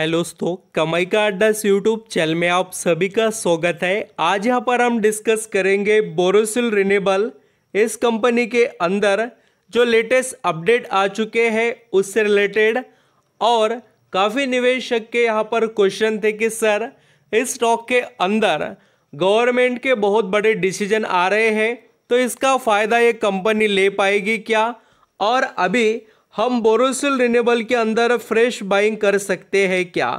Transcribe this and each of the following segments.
hello दोस्तों कमाई का अड्डा यूट्यूब चैनल में आप सभी का स्वागत है आज यहाँ पर हम डिस्कस करेंगे बोरोसिल रिनेबल इस कंपनी के अंदर जो लेटेस्ट अपडेट आ चुके हैं उससे रिलेटेड और काफ़ी निवेशक के यहाँ पर क्वेश्चन थे कि सर इस स्टॉक के अंदर गवर्नमेंट के बहुत बड़े डिसीजन आ रहे हैं तो इसका फ़ायदा ये कंपनी ले पाएगी क्या और अभी हम बोरोसिल रिनेबल के अंदर फ्रेश बाइंग कर सकते हैं क्या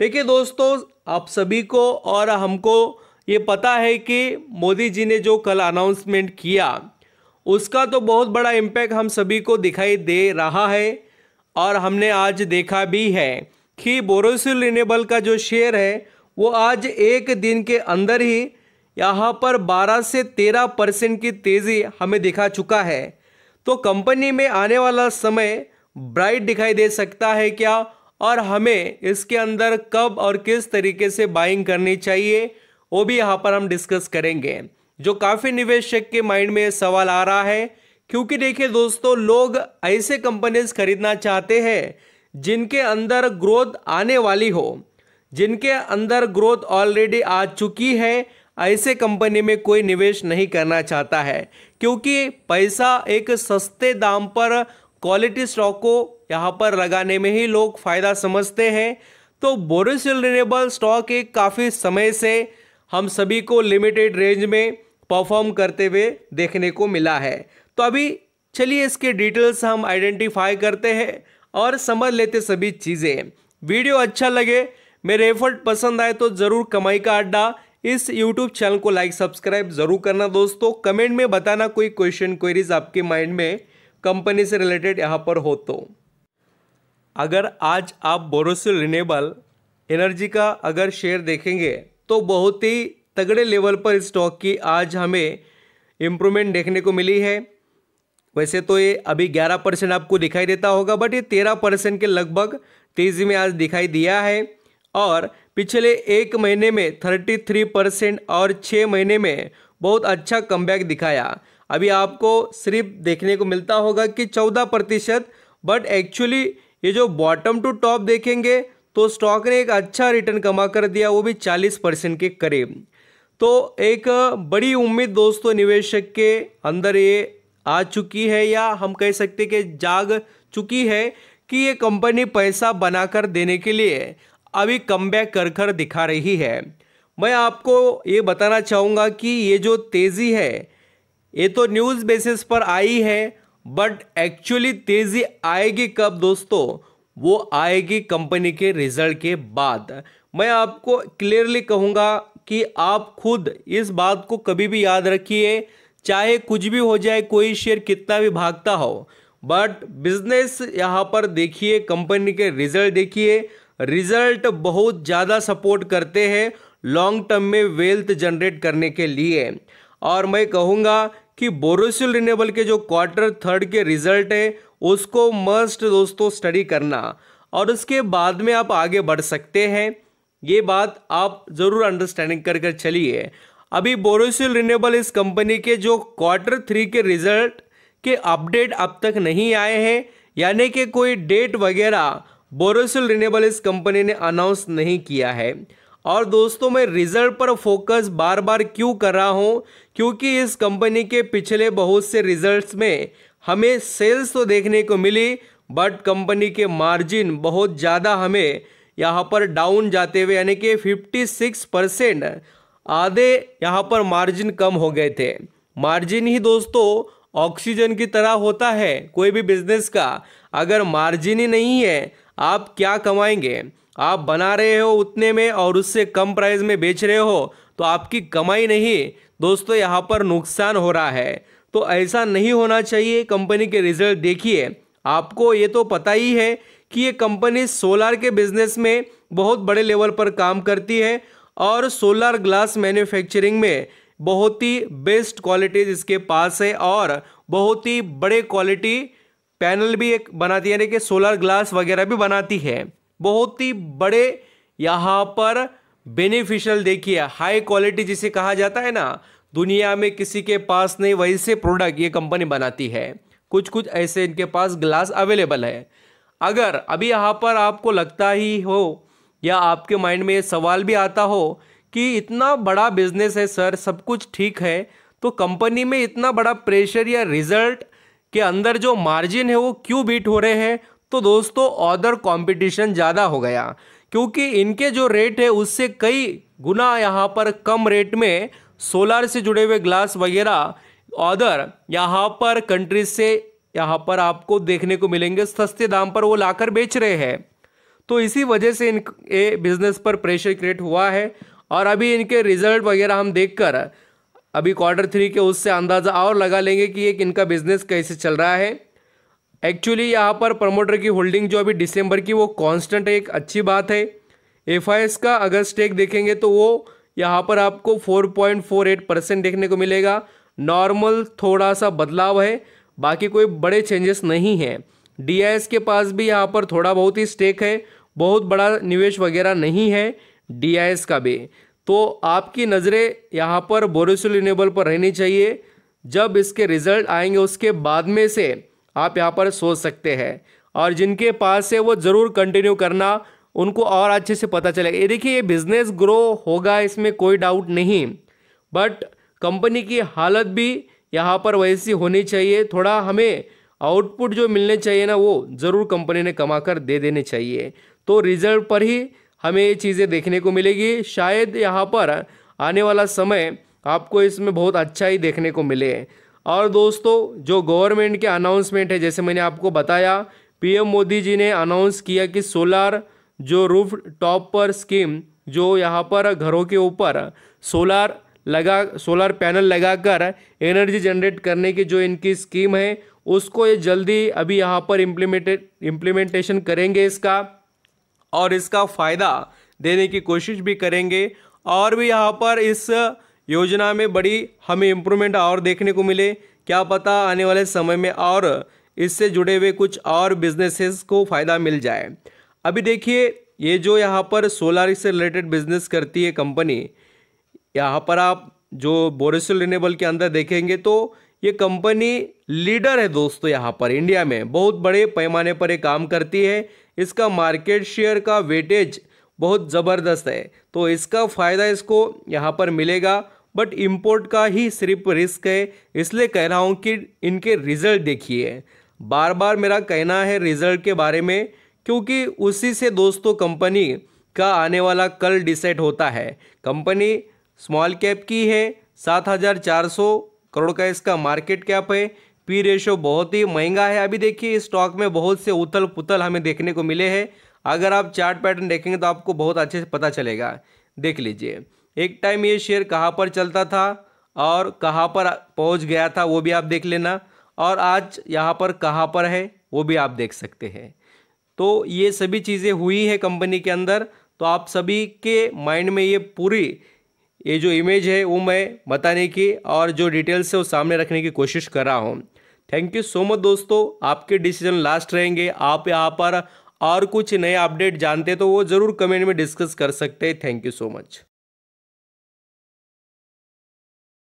देखिए दोस्तों आप सभी को और हमको ये पता है कि मोदी जी ने जो कल अनाउंसमेंट किया उसका तो बहुत बड़ा इम्पैक्ट हम सभी को दिखाई दे रहा है और हमने आज देखा भी है कि बोरोसिल रिनेबल का जो शेयर है वो आज एक दिन के अंदर ही यहाँ पर 12 से 13 परसेंट की तेज़ी हमें दिखा चुका है तो कंपनी में आने वाला समय ब्राइट दिखाई दे सकता है क्या और हमें इसके अंदर कब और किस तरीके से बाइंग करनी चाहिए वो भी यहाँ पर हम डिस्कस करेंगे जो काफ़ी निवेशक के माइंड में सवाल आ रहा है क्योंकि देखिए दोस्तों लोग ऐसे कंपनीज खरीदना चाहते हैं जिनके अंदर ग्रोथ आने वाली हो जिनके अंदर ग्रोथ ऑलरेडी आ चुकी है ऐसे कंपनी में कोई निवेश नहीं करना चाहता है क्योंकि पैसा एक सस्ते दाम पर क्वालिटी स्टॉक को यहाँ पर लगाने में ही लोग फ़ायदा समझते हैं तो बोरोसिल रिनेबल स्टॉक एक काफ़ी समय से हम सभी को लिमिटेड रेंज में परफॉर्म करते हुए देखने को मिला है तो अभी चलिए इसके डिटेल्स हम आइडेंटिफाई करते हैं और समझ लेते सभी चीज़ें वीडियो अच्छा लगे मेरे एफर्ट पसंद आए तो ज़रूर कमाई का अड्डा इस YouTube चैनल को लाइक सब्सक्राइब जरूर करना दोस्तों कमेंट में बताना कोई क्वेश्चन क्वेरीज आपके माइंड में कंपनी से रिलेटेड यहाँ पर हो तो अगर आज आप बोरोसिल रिनेबल एनर्जी का अगर शेयर देखेंगे तो बहुत ही तगड़े लेवल पर स्टॉक की आज हमें इम्प्रूवमेंट देखने को मिली है वैसे तो ये अभी 11 परसेंट आपको दिखाई देता होगा बट ये 13 परसेंट के लगभग तेज़ी में आज दिखाई दिया है और पिछले एक महीने में थर्टी थ्री परसेंट और छः महीने में बहुत अच्छा कम दिखाया अभी आपको सिर्फ देखने को मिलता होगा कि चौदह प्रतिशत बट एक्चुअली ये जो बॉटम टू टॉप देखेंगे तो स्टॉक ने एक अच्छा रिटर्न कमा कर दिया वो भी चालीस परसेंट के करीब तो एक बड़ी उम्मीद दोस्तों निवेशक के अंदर ये आ चुकी है या हम कह सकते कि जाग चुकी है कि ये कंपनी पैसा बनाकर देने के लिए अभी कम बैक कर कर दिखा रही है मैं आपको ये बताना चाहूँगा कि ये जो तेज़ी है ये तो न्यूज़ बेसिस पर आई है बट एक्चुअली तेज़ी आएगी कब दोस्तों वो आएगी कंपनी के रिजल्ट के बाद मैं आपको क्लियरली कहूँगा कि आप खुद इस बात को कभी भी याद रखिए चाहे कुछ भी हो जाए कोई शेयर कितना भी भागता हो बट बिजनेस यहाँ पर देखिए कंपनी के रिजल्ट देखिए रिजल्ट बहुत ज़्यादा सपोर्ट करते हैं लॉन्ग टर्म में वेल्थ जनरेट करने के लिए और मैं कहूँगा कि बोरोसिल रिनेबल के जो क्वार्टर थर्ड के रिजल्ट है उसको मस्ट दोस्तों स्टडी करना और उसके बाद में आप आगे बढ़ सकते हैं ये बात आप ज़रूर अंडरस्टैंडिंग कर कर चलिए अभी बोरोसिल रिनेबल इस कंपनी के जो क्वार्टर थ्री के रिजल्ट के अपडेट अब तक नहीं आए हैं यानी कि कोई डेट वगैरह बोरोसिल इस कंपनी ने अनाउंस नहीं किया है और दोस्तों मैं रिजल्ट पर फोकस बार बार क्यों कर रहा हूँ क्योंकि इस कंपनी के पिछले बहुत से रिजल्ट्स में हमें सेल्स तो देखने को मिली बट कंपनी के मार्जिन बहुत ज़्यादा हमें यहाँ पर डाउन जाते हुए यानी कि 56 परसेंट आधे यहाँ पर मार्जिन कम हो गए थे मार्जिन ही दोस्तों ऑक्सीजन की तरह होता है कोई भी बिजनेस का अगर मार्जिन ही नहीं है आप क्या कमाएंगे आप बना रहे हो उतने में और उससे कम प्राइस में बेच रहे हो तो आपकी कमाई नहीं दोस्तों यहाँ पर नुकसान हो रहा है तो ऐसा नहीं होना चाहिए कंपनी के रिजल्ट देखिए आपको ये तो पता ही है कि ये कंपनी सोलार के बिजनेस में बहुत बड़े लेवल पर काम करती है और सोलार ग्लास मैन्युफैक्चरिंग में बहुत ही बेस्ट क्वालिटीज़ इसके पास है और बहुत ही बड़े क्वालिटी पैनल भी एक बनाती है यानी कि सोलर ग्लास वगैरह भी बनाती है बहुत ही बड़े यहाँ पर बेनिफिशियल देखिए हाई क्वालिटी जिसे कहा जाता है ना दुनिया में किसी के पास नहीं वैसे प्रोडक्ट ये कंपनी बनाती है कुछ कुछ ऐसे इनके पास ग्लास अवेलेबल है अगर अभी यहाँ पर आपको लगता ही हो या आपके माइंड में ये सवाल भी आता हो कि इतना बड़ा बिजनेस है सर सब कुछ ठीक है तो कंपनी में इतना बड़ा प्रेशर या रिजल्ट के अंदर जो मार्जिन है वो क्यों बीट हो रहे हैं तो दोस्तों ऑदर कंपटीशन ज़्यादा हो गया क्योंकि इनके जो रेट है उससे कई गुना यहाँ पर कम रेट में सोलार से जुड़े हुए ग्लास वगैरह ऑदर यहाँ पर कंट्रीज से यहाँ पर आपको देखने को मिलेंगे सस्ते दाम पर वो लाकर बेच रहे हैं तो इसी वजह से इन ये बिज़नेस पर प्रेशर क्रिएट हुआ है और अभी इनके रिजल्ट वगैरह हम देखकर अभी क्वार्टर थ्री के उससे अंदाज़ा और लगा लेंगे कि एक इनका बिजनेस कैसे चल रहा है एक्चुअली यहाँ पर प्रमोटर की होल्डिंग जो अभी डिसम्बर की वो कॉन्स्टेंट एक अच्छी बात है एफ का अगर स्टेक देखेंगे तो वो यहाँ पर आपको 4.48 परसेंट देखने को मिलेगा नॉर्मल थोड़ा सा बदलाव है बाकी कोई बड़े चेंजेस नहीं है डी के पास भी यहाँ पर थोड़ा बहुत ही स्टेक है बहुत बड़ा निवेश वगैरह नहीं है डी का भी तो आपकी नज़रें यहाँ पर बोरोसिल इनेबल पर रहनी चाहिए जब इसके रिज़ल्ट आएंगे उसके बाद में से आप यहाँ पर सोच सकते हैं और जिनके पास से वो ज़रूर कंटिन्यू करना उनको और अच्छे से पता चलेगा ये देखिए ये बिज़नेस ग्रो होगा इसमें कोई डाउट नहीं बट कंपनी की हालत भी यहाँ पर वैसी होनी चाहिए थोड़ा हमें आउटपुट जो मिलने चाहिए ना वो ज़रूर कंपनी ने कमा कर दे देने चाहिए तो रिजल्ट पर ही हमें ये चीज़ें देखने को मिलेगी शायद यहाँ पर आने वाला समय आपको इसमें बहुत अच्छा ही देखने को मिले और दोस्तों जो गवर्नमेंट के अनाउंसमेंट है जैसे मैंने आपको बताया पीएम मोदी जी ने अनाउंस किया कि सोलार जो रूफ टॉप पर स्कीम जो यहाँ पर घरों के ऊपर सोलार लगा सोलार पैनल लगाकर एनर्जी जनरेट करने की जो इनकी स्कीम है उसको ये जल्दी अभी यहाँ पर इम्प्लीमेंटेड इम्प्लीमेंटेशन करेंगे इसका और इसका फ़ायदा देने की कोशिश भी करेंगे और भी यहाँ पर इस योजना में बड़ी हमें इम्प्रूवमेंट और देखने को मिले क्या पता आने वाले समय में और इससे जुड़े हुए कुछ और बिजनेसेस को फ़ायदा मिल जाए अभी देखिए ये जो यहाँ पर सोलार से रिलेटेड बिजनेस करती है कंपनी यहाँ पर आप जो बोरेसल रिनेबल के अंदर देखेंगे तो ये कंपनी लीडर है दोस्तों यहाँ पर इंडिया में बहुत बड़े पैमाने पर ये काम करती है इसका मार्केट शेयर का वेटेज बहुत ज़बरदस्त है तो इसका फ़ायदा इसको यहाँ पर मिलेगा बट इम्पोर्ट का ही सिर्फ रिस्क है इसलिए कह रहा हूँ कि इनके रिज़ल्ट देखिए बार बार मेरा कहना है रिज़ल्ट के बारे में क्योंकि उसी से दोस्तों कंपनी का आने वाला कल डिसाइड होता है कंपनी स्मॉल कैप की है सात हज़ार चार सौ करोड़ का इसका मार्केट कैप है पी रेशो बहुत ही महंगा है अभी देखिए इस स्टॉक में बहुत से उथल पुथल हमें देखने को मिले हैं अगर आप चार्ट पैटर्न देखेंगे तो आपको बहुत अच्छे से पता चलेगा देख लीजिए एक टाइम ये शेयर कहाँ पर चलता था और कहाँ पर पहुँच गया था वो भी आप देख लेना और आज यहाँ पर कहाँ पर है वो भी आप देख सकते हैं तो ये सभी चीज़ें हुई है कंपनी के अंदर तो आप सभी के माइंड में ये पूरी ये जो इमेज है वो मैं बताने की और जो डिटेल्स है वो सामने रखने की कोशिश कर रहा हूँ थैंक यू सो मच दोस्तों आपके डिसीजन लास्ट रहेंगे आप यहाँ पर और कुछ नए अपडेट जानते तो वो ज़रूर कमेंट में डिस्कस कर सकते हैं थैंक यू सो मच